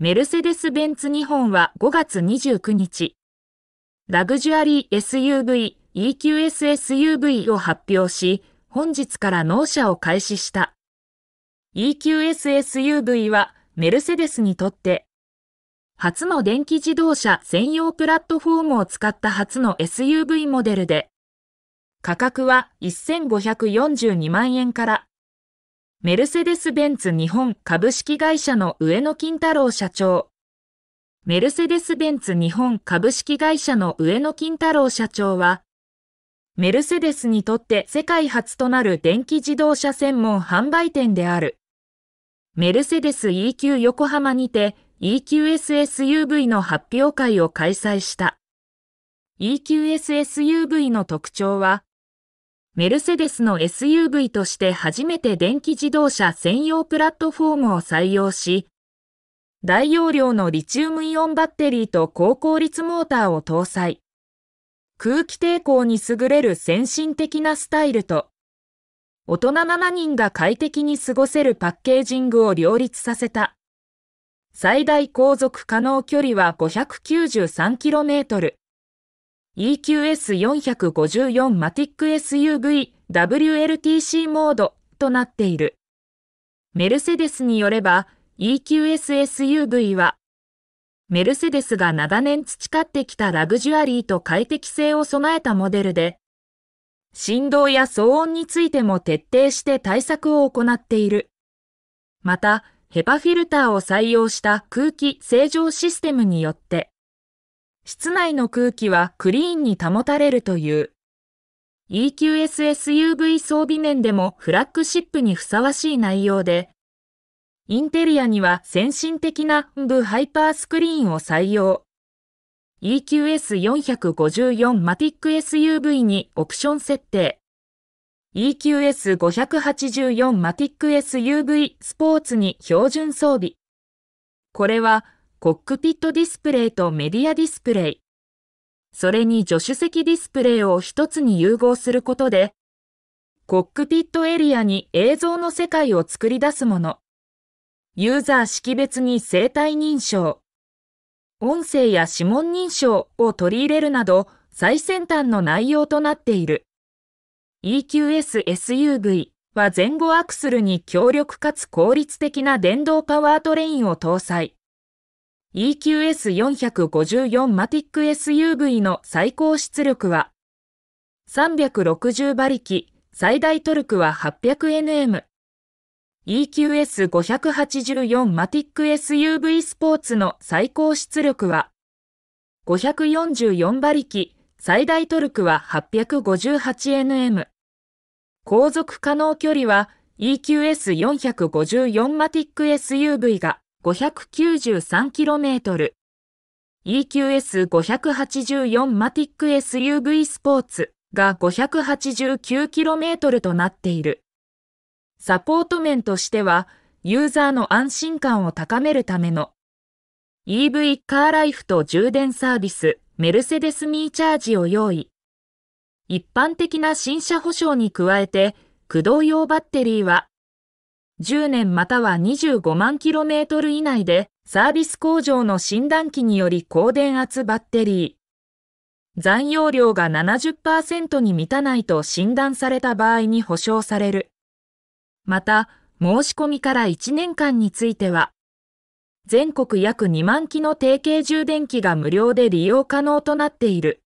メルセデス・ベンツ日本は5月29日、ラグジュアリー SUV、EQSSUV を発表し、本日から納車を開始した。EQSSUV はメルセデスにとって、初の電気自動車専用プラットフォームを使った初の SUV モデルで、価格は1542万円からメルセデス・ベンツ日本株式会社の上野金太郎社長。メルセデス・ベンツ日本株式会社の上野金太郎社長は、メルセデスにとって世界初となる電気自動車専門販売店である。メルセデス EQ 横浜にて EQSSUV の発表会を開催した。EQSSUV の特徴は、メルセデスの SUV として初めて電気自動車専用プラットフォームを採用し、大容量のリチウムイオンバッテリーと高効率モーターを搭載。空気抵抗に優れる先進的なスタイルと、大人7人が快適に過ごせるパッケージングを両立させた。最大航続可能距離は 593km。EQS454 マティック SUV WLTC モードとなっている。メルセデスによれば EQSSUV はメルセデスが長年培ってきたラグジュアリーと快適性を備えたモデルで振動や騒音についても徹底して対策を行っている。また、ヘパフィルターを採用した空気清浄システムによって室内の空気はクリーンに保たれるという。EQSSUV 装備面でもフラッグシップにふさわしい内容で、インテリアには先進的な部ハイパースクリーンを採用。EQS454 マティック SUV にオプション設定。EQS584 マティック SUV スポーツに標準装備。これはコックピットディスプレイとメディアディスプレイ、それに助手席ディスプレイを一つに融合することで、コックピットエリアに映像の世界を作り出すもの、ユーザー識別に生体認証、音声や指紋認証を取り入れるなど最先端の内容となっている。EQS SUV は前後アクスルに強力かつ効率的な電動パワートレインを搭載。EQS454 マティック SUV の最高出力は360馬力、最大トルクは 800Nm。EQS584 マティック SUV スポーツの最高出力は544馬力、最大トルクは 858Nm。航続可能距離は EQS454 マティック SUV が 593km。EQS584 マティック SUV スポーツが 589km となっている。サポート面としては、ユーザーの安心感を高めるための EV カーライフと充電サービス、メルセデスミーチャージを用意。一般的な新車保証に加えて、駆動用バッテリーは10年または25万 km 以内でサービス工場の診断機により高電圧バッテリー。残容量が70%に満たないと診断された場合に保証される。また、申し込みから1年間については、全国約2万機の定型充電器が無料で利用可能となっている。